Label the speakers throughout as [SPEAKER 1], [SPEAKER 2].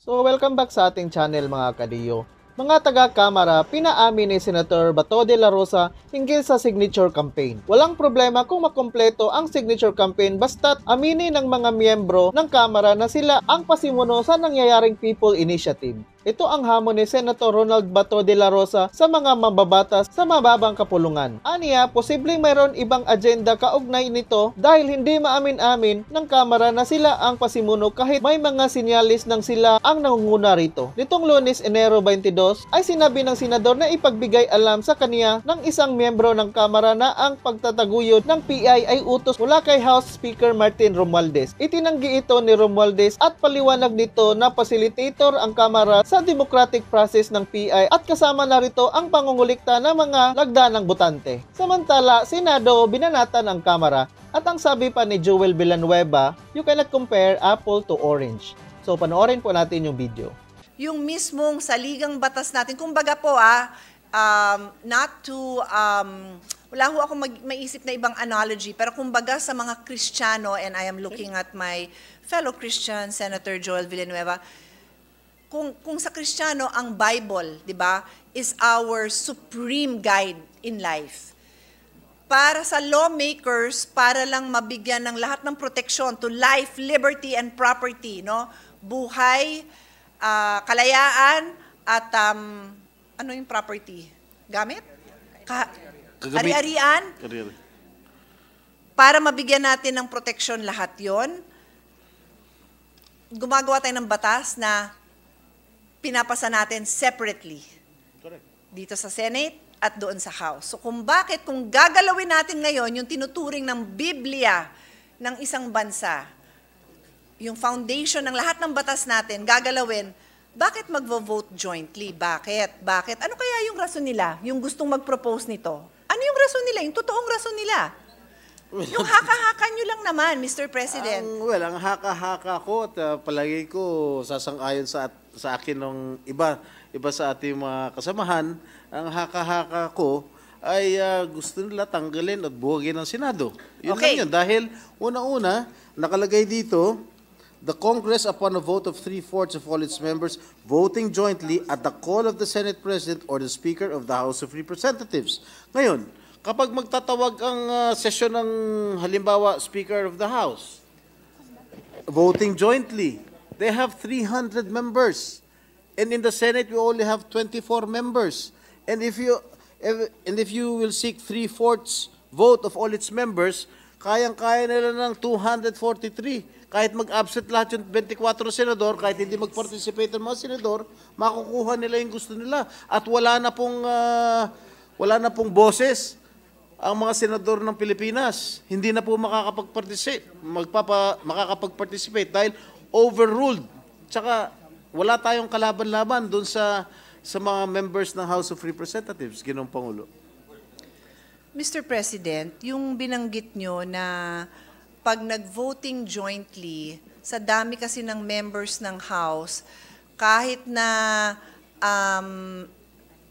[SPEAKER 1] So welcome back sa ating channel mga kadiyo. Mga taga-kamara, pinaamin ni Senator Bato de la Rosa hinggil sa signature campaign. Walang problema kung makompleto ang signature campaign basta't aminin ng mga miyembro ng kamara na sila ang pasimuno sa nangyayaring people initiative. Ito ang hamon ni Senator Ronald Bato de la Rosa sa mga mababatas sa mababang kapulungan. Aniya, posibleng mayroon ibang agenda kaugnay nito dahil hindi maamin-amin ng Kamara na sila ang pasimuno kahit may mga sinyalis ng sila ang nangunguna rito. Nitong lunes, Enero 22, ay sinabi ng senador na ipagbigay alam sa kaniya ng isang miyembro ng Kamara na ang pagtataguyod ng PI ay utos mula kay House Speaker Martin Romualdez. Itinanggi ito ni Romualdez at paliwanag nito na facilitator ang Kamara sa democratic process ng PI at kasama na rito ang pangungulikta ng mga lagda ng botante. Samantala, Senado binanatan ang Kamara at ang sabi pa ni Joel Villanueva, you cannot compare apple to orange. So panoorin po natin yung video.
[SPEAKER 2] Yung mismong saligang batas natin, kumbaga po ah, um, not to, um, wala ho ako mag, maisip na ibang analogy, pero kumbaga sa mga Kristiyano, and I am looking at my fellow Christian, Senator Joel Villanueva, kung, kung sa Kristiyano, ang Bible, di ba, is our supreme guide in life. Para sa lawmakers, para lang mabigyan ng lahat ng proteksyon to life, liberty, and property, no? Buhay, uh, kalayaan, at um, ano yung property? Gamit? Ka- Ari-arian? Para mabigyan natin ng proteksyon lahat yon gumagawa tayo ng batas na pinapasa natin separately. Correct. Dito sa Senate at doon sa House. So kung bakit, kung gagalawin natin ngayon yung tinuturing ng Biblia ng isang bansa, yung foundation ng lahat ng batas natin, gagalawin, bakit magvo-vote jointly? Bakit? Bakit? Ano kaya yung rason nila? Yung gustong mag-propose nito? Ano yung rason nila? Yung totoong rason nila? yung haka-haka nyo lang naman, Mr.
[SPEAKER 3] President. Ang, well, ang haka-haka ko at uh, ah, palagi ko sasang-ayon sa at sa akin ng iba, iba sa ating mga kasamahan, ang haka-haka ko ay uh, gusto nila tanggalin at buwagin ng Senado. Yun okay. lang yun. Dahil una-una, nakalagay dito, The Congress, upon a vote of three-fourths of all its members, voting jointly at the call of the Senate President or the Speaker of the House of Representatives. Ngayon, kapag magtatawag ang uh, sesyon ng halimbawa Speaker of the House, voting jointly, They have 300 members. And in the Senate, we only have 24 members. And if you, if, and if you will seek three-fourths vote of all its members, kayang-kaya nila ng 243. Kahit mag-absent lahat yung 24 senador, kahit hindi mag-participate ng mga senador, makukuha nila yung gusto nila. At wala na pong, uh, wala na pong boses ang mga senador ng Pilipinas. Hindi na po makakapag-participate, magpapa, makakapag-participate dahil overruled. Tsaka wala tayong kalaban-laban doon sa sa mga members ng House of Representatives, ginong Pangulo.
[SPEAKER 2] Mr. President, yung binanggit nyo na pag nag-voting jointly, sa dami kasi ng members ng House, kahit na um,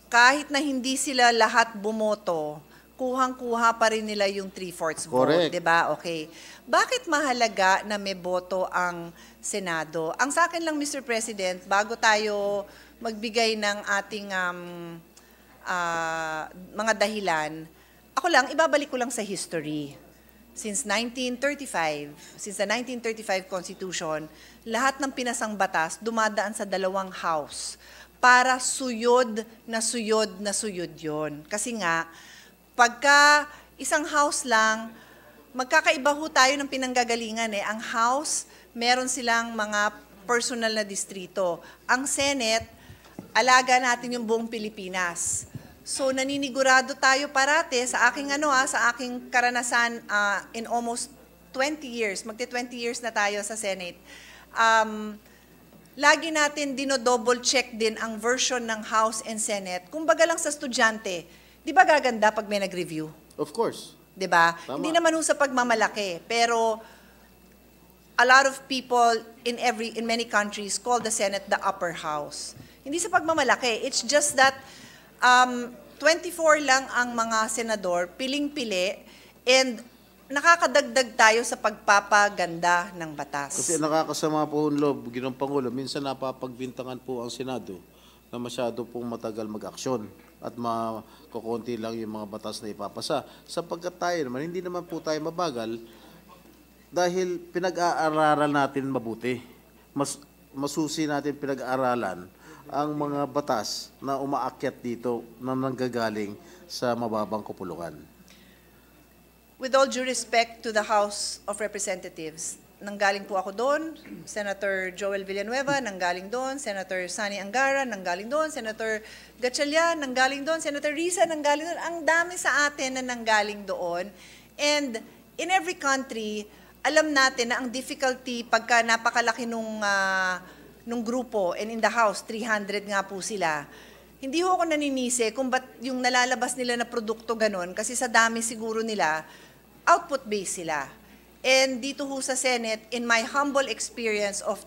[SPEAKER 2] kahit na hindi sila lahat bumoto, kuhang-kuha pa rin nila yung three-fourths vote, di ba? Okay. Bakit mahalaga na may boto ang Senado? Ang sa akin lang, Mr. President, bago tayo magbigay ng ating um, uh, mga dahilan, ako lang, ibabalik ko lang sa history. Since 1935, since the 1935 Constitution, lahat ng pinasang batas dumadaan sa dalawang house para suyod na suyod na suyod yon. Kasi nga, Pagka isang house lang, magkakaiba ho tayo ng pinanggagalingan eh. Ang house, meron silang mga personal na distrito. Ang Senate, alaga natin yung buong Pilipinas. So naninigurado tayo parate sa aking ano ah, sa aking karanasan uh, in almost 20 years, magte 20 years na tayo sa Senate. Um, lagi natin dino-double check din ang version ng House and Senate. Kumbaga lang sa estudyante, Di ba gaganda pag may nag-review? Of course. Di ba? Hindi naman sa pagmamalaki, pero a lot of people in every in many countries call the Senate the upper house. Hindi sa pagmamalaki, it's just that um, 24 lang ang mga senador, piling-pili and nakakadagdag tayo sa pagpapaganda ng batas. Kasi
[SPEAKER 3] nakakasama po ang loob, ginong Pangulo, minsan napapagbintangan po ang Senado na masyado pong matagal mag-aksyon at makukunti lang yung mga batas na ipapasa. Sapagkat tayo naman, hindi naman po tayo mabagal dahil pinag-aaralan natin mabuti. Mas, masusi natin pinag-aaralan ang mga batas na umaakyat dito na nanggagaling sa mababang kupulungan.
[SPEAKER 2] With all due respect to the House of Representatives, nanggaling po ako doon, Senator Joel Villanueva nanggaling doon, Senator Sani Angara nanggaling doon, Senator Gatchalia nanggaling doon, Senator Risa nanggaling doon. Ang dami sa atin na nanggaling doon. And in every country, alam natin na ang difficulty pagka napakalaki nung, uh, nung grupo and in the house, 300 nga po sila, hindi ho ako naninisi kung ba't yung nalalabas nila na produkto ganun kasi sa dami siguro nila, output-based sila. And dito ho sa Senate, in my humble experience of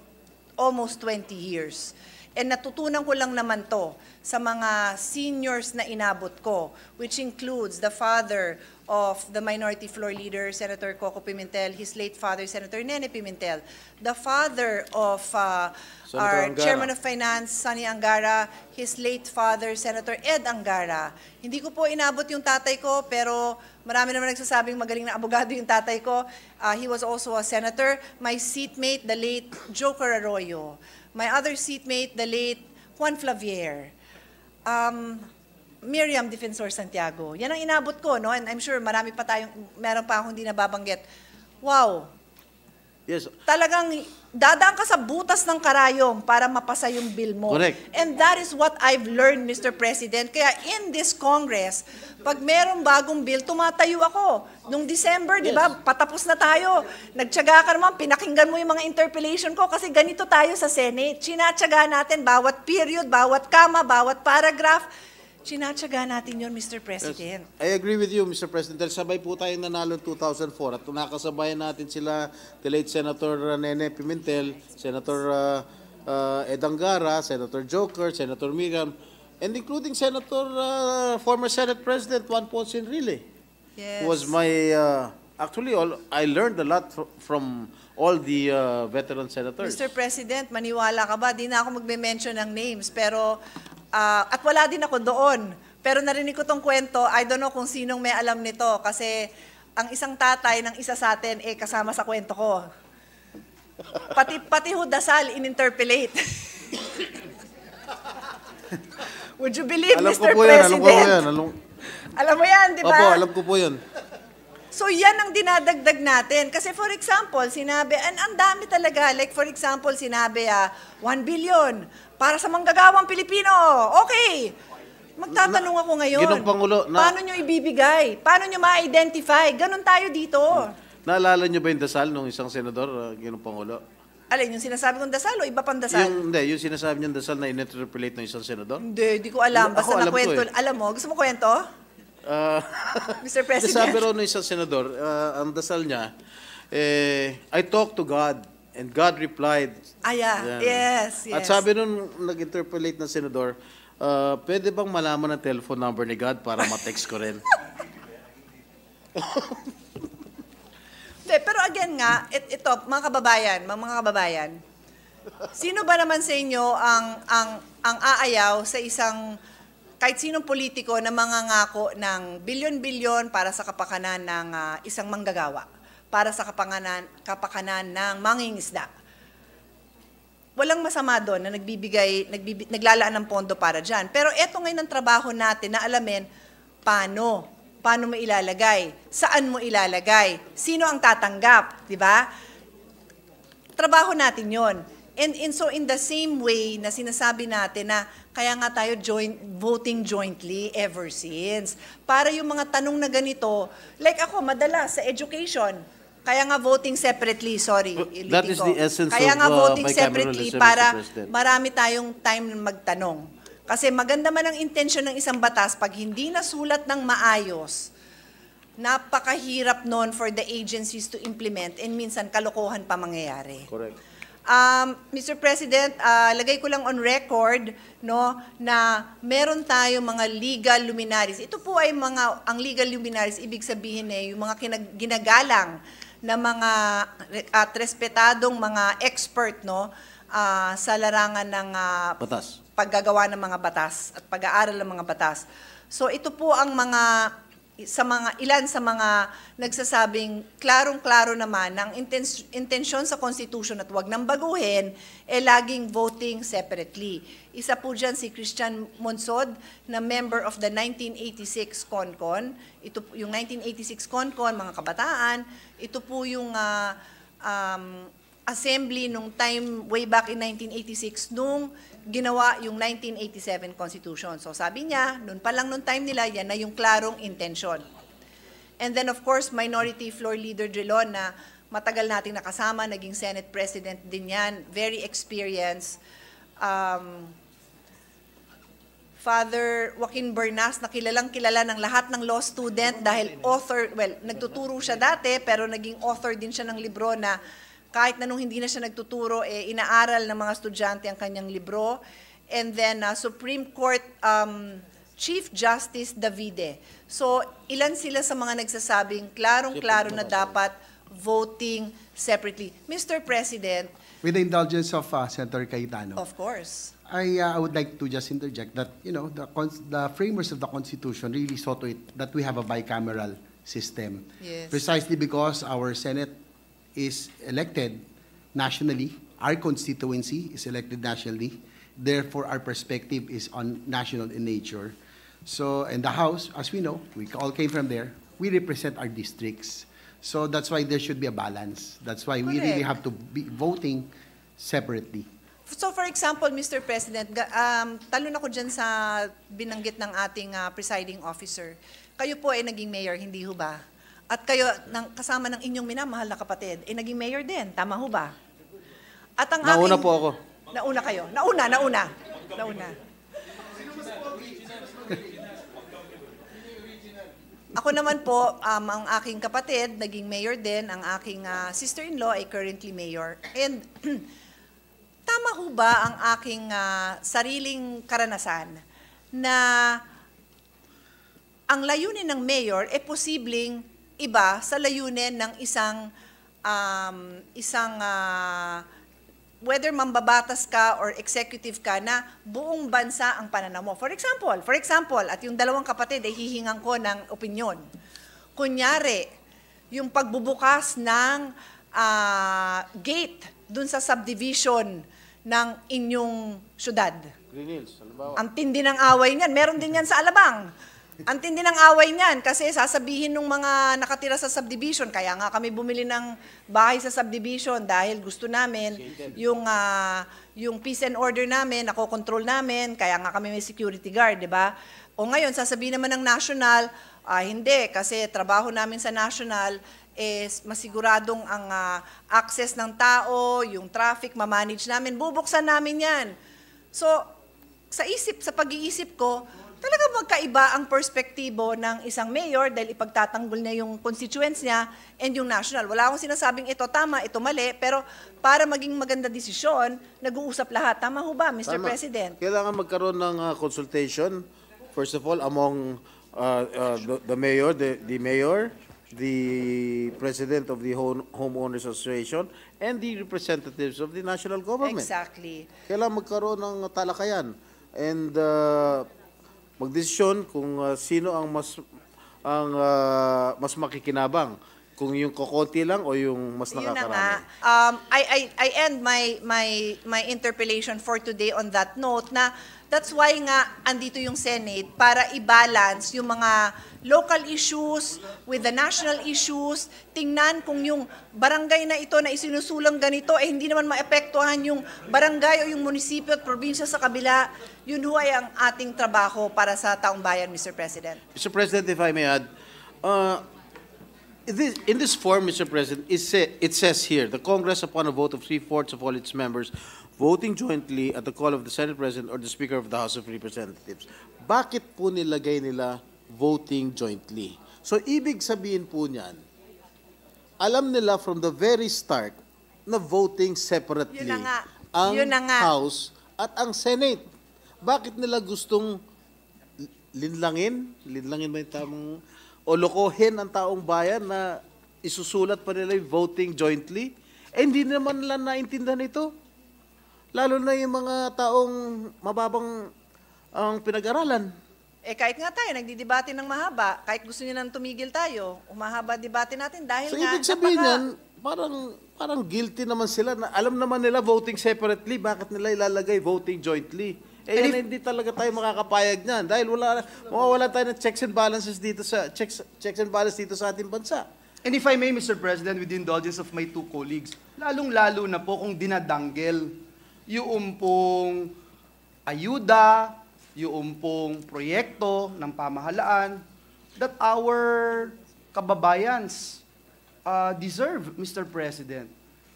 [SPEAKER 2] almost 20 years, And natutunan ko lang naman to sa mga seniors na inabot ko, which includes the father of the minority floor leader, Senator Coco Pimentel, his late father, Senator Nene Pimentel, the father of uh,
[SPEAKER 1] our Angara. Chairman of
[SPEAKER 2] Finance, Sonny Angara, his late father, Senator Ed Angara. Hindi ko po inabot yung tatay ko, pero marami naman nagsasabing magaling na abogado yung tatay ko. Uh, he was also a senator. My seatmate, the late Joker Arroyo my other seatmate, the late Juan Flavier, um, Miriam Defensor Santiago. Yan ang inabot ko, no? And I'm sure marami pa tayong, meron pa akong hindi nababanggit. Wow. Yes. Talagang dadaan ka sa butas ng karayom para mapasa yung bill mo. Correct. And that is what I've learned, Mr. President. Kaya in this Congress, pag merong bagong bill, tumatayo ako. Nung December, yes. di ba, patapos na tayo. Nagtsaga ka naman, pinakinggan mo yung mga interpellation ko kasi ganito tayo sa Senate. Sinatsaga natin bawat period, bawat kama, bawat paragraph Sinatsaga natin yon, Mr. President. Yes,
[SPEAKER 3] I agree with you, Mr. President. Dahil sabay po tayong nanalo 2004 at nakasabay natin sila, the late Senator uh, Nene Pimentel, Senator uh, uh, Edangara, Senator Joker, Senator Miriam, and including Senator, uh, former Senate President Juan Ponce Enrile. Yes. was my, uh, actually, all, I learned a lot from all the uh, veteran senators. Mr.
[SPEAKER 2] President, maniwala ka ba? Di na ako magme-mention ng names, pero Uh, at wala din ako doon. Pero narinig ko tong kwento, I don't know kung sinong may alam nito kasi ang isang tatay ng isa sa atin eh kasama sa kwento ko. Pati pati ho dasal ininterpolate. Would you believe alam Mr. Ko po President? Yan, alam ko po yan. Alam, alam mo yan, di ba? Opo, alam ko po yan. So yan ang dinadagdag natin. Kasi for example, sinabi, and ang dami talaga, like for example, sinabi ah, 1 billion para sa manggagawang Pilipino. Okay, Magtatanong ako ngayon. Ginong Pangulo, na, paano nyo ibibigay? Paano nyo ma-identify? Ganon tayo dito.
[SPEAKER 3] Naalala nyo ba yung dasal nung isang senador, uh, Ginong Pangulo?
[SPEAKER 2] Alin, yung sinasabi kong dasal o iba pang dasal? Yung,
[SPEAKER 3] hindi, yung sinasabi niyang dasal na ininterpolate ng isang senador?
[SPEAKER 2] Hindi, di ko alam. Basta ako, alam nakwento. Ko eh. Alam mo, gusto mo kwento? Uh, Mr. President. Sabi rin
[SPEAKER 3] ng isang senador, uh, ang dasal niya, eh, I talked to God and God replied. Ah, yeah. Yan. Yes, yes. At sabi nun, nag-interpolate na senador, uh, pwede bang malaman ang telephone number ni God para ma-text ko rin?
[SPEAKER 2] De, pero again nga, it, ito, mga kababayan, mga, mga kababayan, sino ba naman sa inyo ang, ang, ang aayaw sa isang kahit sinong politiko na mangangako ng bilyon-bilyon para sa kapakanan ng uh, isang manggagawa, para sa kapakanan, kapakanan ng mangingisda. Walang masama doon na nagbibigay, nagbibi, naglalaan ng pondo para dyan. Pero eto ngayon ang trabaho natin na alamin paano, paano mo ilalagay, saan mo ilalagay, sino ang tatanggap, di ba? Trabaho natin yon. And, and so in the same way na sinasabi natin na kaya nga tayo joint, voting jointly ever since, para yung mga tanong na ganito, like ako, madalas sa education, kaya nga voting separately, sorry. Well, that is the essence kaya of, nga uh, voting uh, separately para marami tayong time magtanong. Kasi maganda man ang intention ng isang batas, pag hindi nasulat ng maayos, napakahirap noon for the agencies to implement and minsan kalokohan pa mangyayari. Correct. Um, Mr. President, uh, lagay ko lang on record no na meron tayo mga legal luminaries. Ito po ay mga ang legal luminaries ibig sabihin eh yung mga kinag, ginagalang na mga at respetadong mga expert no uh, sa larangan ng uh, batas. paggagawa ng mga batas at pag-aaral ng mga batas. So ito po ang mga sa mga ilan sa mga nagsasabing klarong-klaro naman ang intens- intensyon sa constitution at wag nang baguhin eh laging voting separately. Isa po dyan si Christian Monsod na member of the 1986 CONCON. Ito yung 1986 CONCON mga kabataan, ito po yung uh, um, assembly nung time way back in 1986 nung ginawa yung 1987 Constitution. So sabi niya, noon pa lang nung time nila, yan na yung klarong intention. And then of course, Minority Floor Leader Drilon na matagal nating nakasama, naging Senate President din yan, very experienced. Um, Father Joaquin Bernas na kilalang kilala ng lahat ng law student dahil author, well, nagtuturo siya dati pero naging author din siya ng libro na kahit na nung hindi na siya nagtuturo, eh, inaaral ng mga estudyante ang kanyang libro. And then uh, Supreme Court um, Chief Justice Davide. So ilan sila sa mga nagsasabing klarong-klaro na dapat voting separately. Mr. President.
[SPEAKER 3] With the indulgence of uh, Senator Cayetano. Of
[SPEAKER 2] course.
[SPEAKER 3] I, uh, ah, I would like to just interject that, you know, the, the framers of the Constitution really saw to it that we have a bicameral system. Yes. Precisely because our Senate is elected nationally. Our constituency is elected nationally. Therefore, our perspective is on national in nature. So, in the House, as we know, we all came from there, we represent our districts. So that's why there should be a balance. That's why Correct. we really have to be voting separately.
[SPEAKER 2] So for example, Mr. President, um, talon ako dyan sa binanggit ng ating uh, presiding officer. Kayo po ay naging mayor, hindi ho ba? At kayo, ng, kasama ng inyong minamahal na kapatid, eh naging mayor din. Tama ho ba? At ang Nauna aking, po ako. Nauna kayo. Nauna, nauna. Nauna. Ako naman po, um, ang aking kapatid, naging mayor din. Ang aking uh, sister-in-law ay currently mayor. And tama ho ba ang aking uh, sariling karanasan na ang layunin ng mayor ay eh, posibleng iba sa layunin ng isang um, isang uh, whether mambabatas ka or executive ka na buong bansa ang pananaw mo. For example, for example, at yung dalawang kapatid ay hihingan ko ng opinion. Kunyari, yung pagbubukas ng uh, gate dun sa subdivision ng inyong syudad.
[SPEAKER 3] Green Hills, Ang
[SPEAKER 2] tindi ng away niyan. Meron din yan sa Alabang. Ang tindi ng away niyan kasi sasabihin ng mga nakatira sa subdivision, kaya nga kami bumili ng bahay sa subdivision dahil gusto namin yung uh, yung peace and order namin, nako-control namin, kaya nga kami may security guard, di ba? O ngayon sasabihin naman ng national, ah, hindi kasi trabaho namin sa national is masiguradong ang uh, access ng tao, yung traffic, mamanage namin, bubuksan namin yan. So, sa isip, sa pag-iisip ko, talaga magkaiba ang perspektibo ng isang mayor dahil ipagtatanggol niya yung constituents niya and yung national. Wala akong sinasabing ito tama, ito mali, pero para maging maganda desisyon, nag-uusap lahat. Tama ho ba, Mr. Tama. President?
[SPEAKER 3] Kailangan magkaroon ng uh, consultation, first of all, among uh, uh, the, the mayor, the, the mayor, the president of the home, homeowners association and the representatives of the national government. Exactly. Kailangan magkaroon ng talakayan and uh, magdesisyon kung uh, sino ang mas ang uh, mas makikinabang kung yung kokonti lang o yung mas nakakarami. Yun na
[SPEAKER 2] um, I, I, I end my, my, my interpellation for today on that note na That's why nga andito yung Senate para i-balance yung mga local issues with the national issues. Tingnan kung yung barangay na ito na isinusulang ganito eh hindi naman maepektuhan yung barangay o yung munisipyo at probinsya sa kabila. Yun ho ay ang ating trabaho para sa taong bayan, Mr. President.
[SPEAKER 3] Mr. President, if I may add, uh, in, this, in this form, Mr. President, it, say, it says here, the Congress, upon a vote of three-fourths of all its members, voting jointly at the call of the Senate President or the Speaker of the House of Representatives. Bakit po nilagay nila voting jointly? So, ibig sabihin po niyan, alam nila from the very start na voting separately na nga. ang nga. House at ang Senate. Bakit nila gustong linlangin? Linlangin ba yung tamang... O lokohin ang taong bayan na isusulat pa nila yung voting jointly? Eh, hindi naman nila naintindihan ito. Lalo na yung mga taong mababang ang pinag-aralan.
[SPEAKER 2] Eh kahit nga tayo, nagdidebate ng mahaba, kahit gusto nyo nang tumigil tayo, umahaba debate natin dahil so, nga... So ibig sabihin napaka... yan,
[SPEAKER 3] parang, parang guilty naman sila. Na, alam naman nila voting separately, bakit nila ilalagay voting jointly? Eh, yan, if, hindi talaga tayo makakapayag niyan dahil wala, mawawala tayo ng checks and balances dito sa checks, checks and balances dito sa ating bansa. And if I may, Mr. President, with the indulgence of my
[SPEAKER 4] two colleagues, lalong-lalo na po kung dinadanggel yung pong ayuda, yung pong proyekto ng pamahalaan that our kababayans uh, deserve, Mr. President.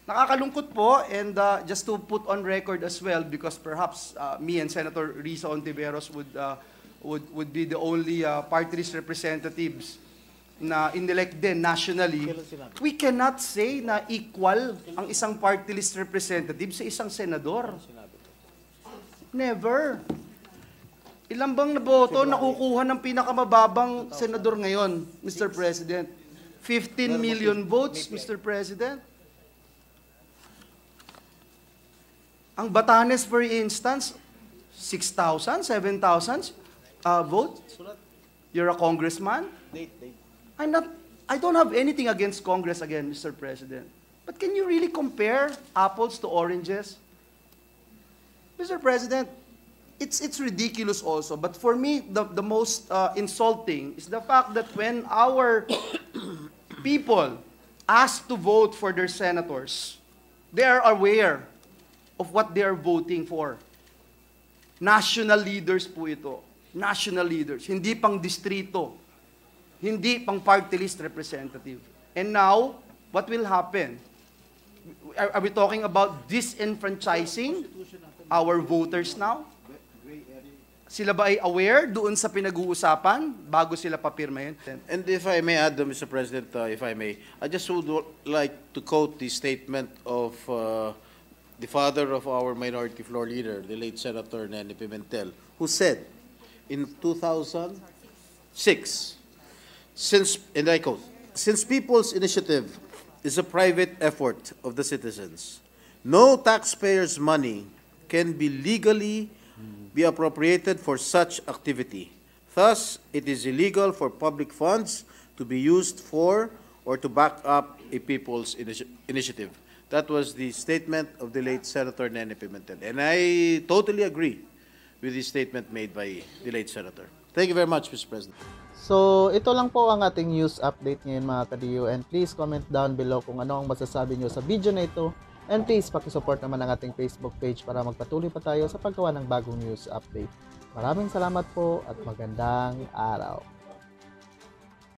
[SPEAKER 4] Nakakalungkot po and uh, just to put on record as well because perhaps uh, me and Senator Risa Ontiveros would, uh, would, would be the only uh, party representatives na inelect din nationally, we cannot say na equal ang isang party list representative sa isang senador. Never. Ilan bang naboto nakukuha ng pinakamababang senador ngayon, Mr. President? 15 million votes, Mr. President? Ang Batanes, for instance, 6,000, 7,000 uh, votes? You're a congressman? Date, date. I'm not, I don't have anything against Congress again, Mr. President. But can you really compare apples to oranges? Mr. President, it's, it's ridiculous also. But for me, the, the most uh, insulting is the fact that when our people ask to vote for their senators, they are aware of what they are voting for. National leaders po ito. National leaders. Hindi pang distrito hindi pang party list representative. And now, what will happen? Are, are we talking about disenfranchising our voters now? Sila ba ay aware doon sa pinag-uusapan bago sila papirma
[SPEAKER 3] yun? And if I may add, uh, Mr. President, uh, if I may, I just would like to quote the statement of uh, the father of our minority floor leader, the late Senator Nene Pimentel, who said in 2006, Since, and I quote, since People's Initiative is a private effort of the citizens, no taxpayers' money can be legally be appropriated for such activity. Thus, it is illegal for public funds to be used for or to back up a people's initi initiative. That was the statement of the late Senator Nene Pimentel. And I totally agree with the statement made by the late Senator. Thank you very much, Mr. President.
[SPEAKER 1] So, ito lang po ang ating news update ngayon mga ka-DU and please comment down below kung ano ang masasabi nyo sa video na ito and please pakisupport naman ang ating Facebook page para magpatuloy pa tayo sa paggawa ng bagong news update. Maraming salamat po at magandang araw.